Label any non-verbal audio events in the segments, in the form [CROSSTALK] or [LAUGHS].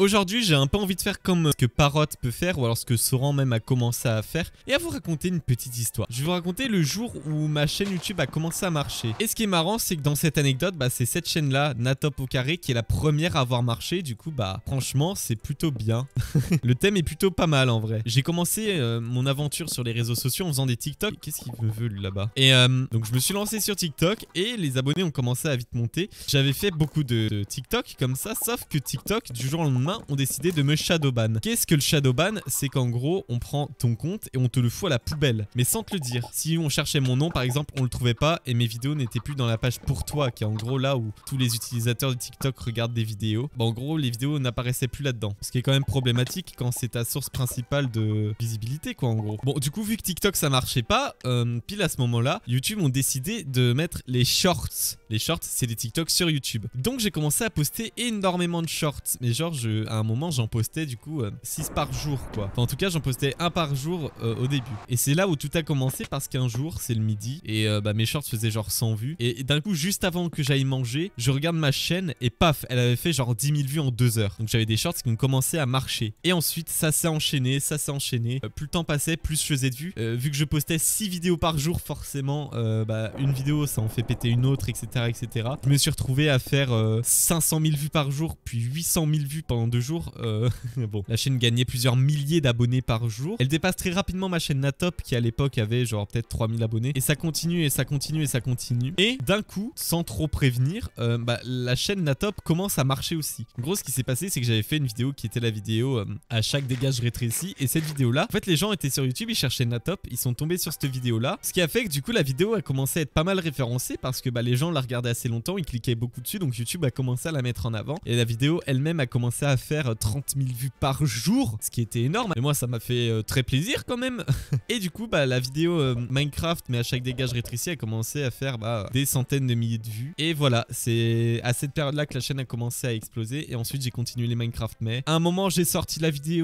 Aujourd'hui, j'ai un peu envie de faire comme euh, ce que Parrot peut faire, ou alors ce que Soran même a commencé à faire, et à vous raconter une petite histoire. Je vais vous raconter le jour où ma chaîne YouTube a commencé à marcher. Et ce qui est marrant, c'est que dans cette anecdote, bah, c'est cette chaîne-là, Natop au carré, qui est la première à avoir marché. Du coup, bah, franchement, c'est plutôt bien. [LAUGHS] le thème est plutôt pas mal en vrai. J'ai commencé euh, mon aventure sur les réseaux sociaux en faisant des TikTok. Qu'est-ce qu'il veut là-bas Et euh, donc, je me suis lancé sur TikTok, et les abonnés ont commencé à vite monter. J'avais fait beaucoup de, de TikTok comme ça, sauf que TikTok, du jour au lendemain, ont décidé de me shadowban. Qu'est-ce que le shadowban C'est qu'en gros, on prend ton compte et on te le fout à la poubelle, mais sans te le dire. Si on cherchait mon nom, par exemple, on le trouvait pas et mes vidéos n'étaient plus dans la page pour toi, qui est en gros là où tous les utilisateurs de TikTok regardent des vidéos. Bah en gros, les vidéos n'apparaissaient plus là-dedans, ce qui est quand même problématique quand c'est ta source principale de visibilité, quoi, en gros. Bon, du coup, vu que TikTok ça marchait pas, euh, pile à ce moment-là, YouTube ont décidé de mettre les shorts. Les shorts, c'est des TikTok sur YouTube. Donc j'ai commencé à poster énormément de shorts, mais genre je à un moment, j'en postais du coup 6 euh, par jour, quoi. en tout cas, j'en postais un par jour euh, au début. Et c'est là où tout a commencé parce qu'un jour, c'est le midi, et euh, bah, mes shorts faisaient genre 100 vues. Et, d'un coup, juste avant que j'aille manger, je regarde ma chaîne et paf, elle avait fait genre 10 000 vues en 2 heures. Donc j'avais des shorts qui ont commencé à marcher. Et ensuite, ça s'est enchaîné, ça s'est enchaîné. plus le temps passait, plus je faisais de vues. vu que je postais 6 vidéos par jour, forcément, bah, une vidéo, ça en fait péter une autre, etc. etc. Je me suis retrouvé à faire 500 000 vues par jour, puis 800 000 vues pendant deux jours. Euh, [LAUGHS] bon, la chaîne gagnait plusieurs milliers d'abonnés par jour. Elle dépasse très rapidement ma chaîne Natop qui à l'époque avait genre peut-être 3000 abonnés. Et ça continue et ça continue et ça continue. Et d'un coup, sans trop prévenir, euh, bah, la chaîne Natop commence à marcher aussi. En gros, ce qui s'est passé, c'est que j'avais fait une vidéo qui était la vidéo euh, à chaque dégage rétréci. Et cette vidéo-là, en fait, les gens étaient sur YouTube, ils cherchaient Natop, ils sont tombés sur cette vidéo-là. Ce qui a fait que du coup, la vidéo a commencé à être pas mal référencée parce que bah, les gens la regardaient assez longtemps, ils cliquaient beaucoup dessus. Donc YouTube a commencé à la mettre en avant. Et la vidéo elle-même a commencé à faire 30 euh, 000 vues par jour, ce qui était énorme. mais moi, ça m'a fait euh, très plaisir quand même. [LAUGHS] et du coup, bah, la vidéo euh, Minecraft, mais à chaque dégage rétréci, a commencé à faire bah, des centaines de milliers de vues. Et voilà, c'est à cette période-là que la chaîne a commencé à exploser. Et ensuite, j'ai continué les Minecraft. Mais à un moment, j'ai sorti la vidéo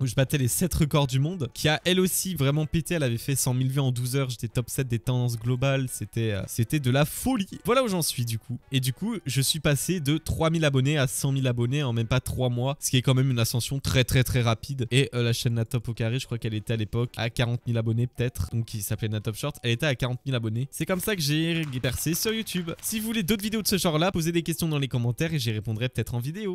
où je battais les 7 records du monde, qui a elle aussi vraiment pété. Elle avait fait 100 000 vues en 12 heures. J'étais top 7 des tendances globales. C'était c'était de la folie. Voilà où j'en suis du coup. Et du coup, je suis passé de 3000 abonnés à 100 000 abonnés en même pas 3 mois, ce qui est quand même une ascension très très très rapide. Et euh, la chaîne Natop au carré, je crois qu'elle était à l'époque à 40 000 abonnés peut-être, donc qui s'appelait Natop Short, elle était à 40 000 abonnés. C'est comme ça que j'ai percé sur YouTube. Si vous voulez d'autres vidéos de ce genre là, posez des questions dans les commentaires et j'y répondrai peut-être en vidéo.